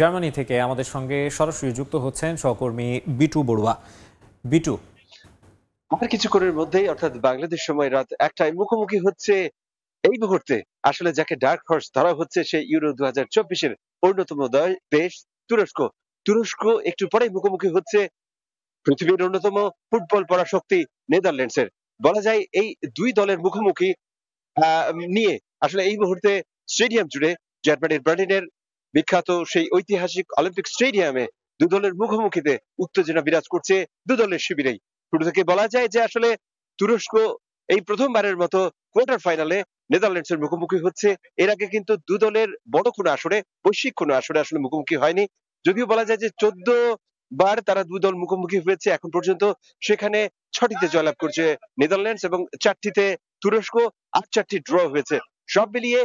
Germany থেকে আমাদের সঙ্গে সরাসরি যুক্ত হচ্ছেন সহকর্মী বিটু বড়ুয়া বিটু আর কিছুক্ষণের মধ্যেই অর্থাৎ বাংলাদেশ সময় রাত একটাই মুখোমুখি হচ্ছে এই মুহূর্তে আসলে যাকে ডার্ক হর্স ধরা হচ্ছে সেই ইউরো দু হাজার চব্বিশের অন্যতম দেশ তুরস্ক তুরস্ক একটু পরেই মুখোমুখি হচ্ছে পৃথিবীর অন্যতম ফুটবল পরাশক্তি এর বলা যায় এই দুই দলের মুখোমুখি নিয়ে আসলে এই মুহূর্তে স্টেডিয়াম জুড়ে জার্মানির ব্রাডিনের বিখ্যাত সেই ঐতিহাসিক অলিম্পিক স্টেডিয়ামে দু দলের মুখোমুখিতে উত্তেজনা বিরাজ করছে দু দলের শিবিরেই শুরু থেকে বলা যায় যে আসলে তুরস্ক এই প্রথমবারের মতো কোয়ার্টার ফাইনালে নেদারল্যান্ডস এর মুখোমুখি হচ্ছে এর আগে কিন্তু দু দলের বড় কোনো আসরে বৈশ্বিক কোনো আসরে আসলে মুখোমুখি হয়নি যদিও বলা যায় যে চোদ্দ বার তারা দুই দল মুখোমুখি হয়েছে এখন পর্যন্ত সেখানে ছটিতে জয়লাভ করছে নেদারল্যান্ডস এবং চারটিতে তুরস্ক আর চারটি ড্র হয়েছে সব মিলিয়ে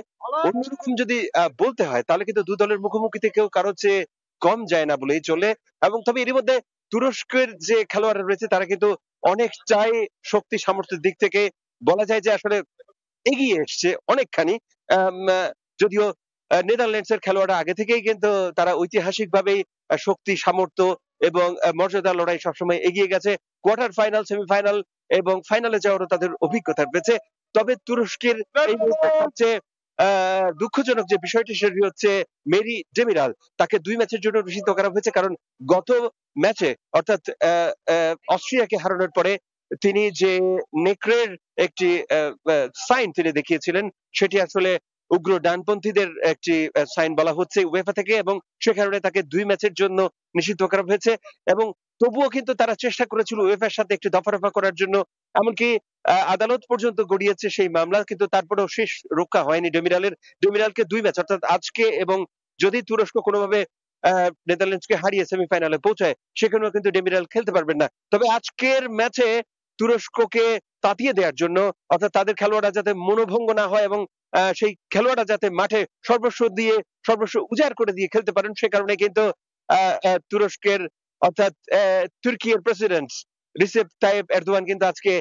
অন্যরকম যদি বলতে হয় তাহলে কিন্তু দু দলের মুখোমুখি থেকেও কারো চেয়ে কম যায় না বলেই চলে এবং তবে এরই মধ্যে তুরস্কের যে খেলোয়াড় রয়েছে তারা কিন্তু অনেক চাই শক্তি সামর্থ্যের দিক থেকে বলা যায় যে আসলে এগিয়ে এসছে অনেকখানি যদিও নেদারল্যান্ডস এর খেলোয়াড় আগে থেকেই কিন্তু তারা ঐতিহাসিক ভাবেই শক্তি সামর্থ্য এবং মর্যাদা লড়াই সবসময় এগিয়ে গেছে কোয়ার্টার ফাইনাল সেমিফাইনাল এবং ফাইনালে যাওয়ারও তাদের অভিজ্ঞতা রয়েছে তবে তুরস্কের এই দুঃখজনক যে বিষয়টি সেটি হচ্ছে মেরি ডেমিরাল তাকে দুই ম্যাচের জন্য নিষিদ্ধ করা হয়েছে কারণ গত ম্যাচে অর্থাৎ অস্ট্রিয়াকে হারানোর পরে তিনি যে নেকড়ের একটি সাইন তিনি দেখিয়েছিলেন সেটি আসলে উগ্র ডানপন্থীদের একটি সাইন বলা হচ্ছে উয়েফা থেকে এবং সে কারণে তাকে দুই ম্যাচের জন্য নিষিদ্ধ করা হয়েছে এবং তবুও কিন্তু তারা চেষ্টা করেছিল উয়েফার সাথে একটি দফা দফারফা করার জন্য এমনকি আদালত পর্যন্ত গড়িয়েছে সেই মামলা কিন্তু তারপরেও শেষ রক্ষা হয়নি ডেমিরালের ডেমিরালকে দুই ম্যাচ অর্থাৎ আজকে এবং যদি তুরস্ক কোনোভাবে নেদারল্যান্ডসকে হারিয়ে সেমিফাইনালে পৌঁছায় সেখানেও কিন্তু ডেমিরাল খেলতে পারবেন না তবে আজকের ম্যাচে তুরস্ককে তাতিয়ে দেওয়ার জন্য অর্থাৎ তাদের খেলোয়াড়রা যাতে মনোভঙ্গ না হয় এবং সেই খেলোয়াড়রা যাতে মাঠে সর্বস্ব দিয়ে সর্বস্ব উজাড় করে দিয়ে খেলতে পারেন সে কারণে কিন্তু তুরস্কের অর্থাৎ তুর্কির প্রেসিডেন্ট রিসেপ তাইব এরদোয়ান কিন্তু আজকে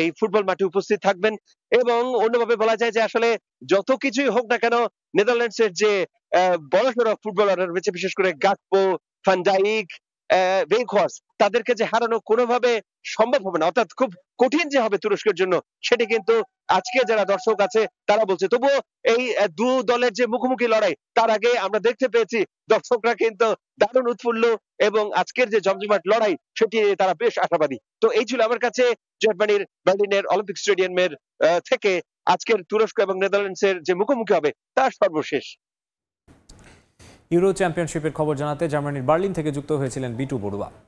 এই ফুটবল মাঠে উপস্থিত থাকবেন এবং অন্যভাবে বলা যায় যে আসলে যত কিছুই হোক না কেন নেদারল্যান্ডসের যে বড়সড় ফুটবলাররা রয়েছে বিশেষ করে গাকপো ফান্ডাইক বেঘস তাদেরকে যে হারানো কোনোভাবে সম্ভব হবে না অর্থাৎ খুব কঠিন যে হবে তুরস্কের জন্য সেটি কিন্তু আজকে যারা দর্শক আছে তারা বলছে তবুও এই দু দলের যে মুখোমুখি লড়াই তার আগে আমরা দেখতে পেয়েছি দর্শকরা কিন্তু দারুণ উৎফুল্ল এবং আজকের যে জমজমাট লড়াই সেটি তারা বেশ আশাবাদী তো এই ছিল আমার কাছে জার্মানির বার্লিনের অলিম্পিক স্টেডিয়ামের থেকে আজকের তুরস্ক এবং নেদারল্যান্ডসের যে মুখোমুখি হবে তার সর্বশেষ ইউরো চ্যাম্পিয়নশিপের খবর জানাতে জার্মানির বার্লিন থেকে যুক্ত হয়েছিলেন বিটু বড়ুয়া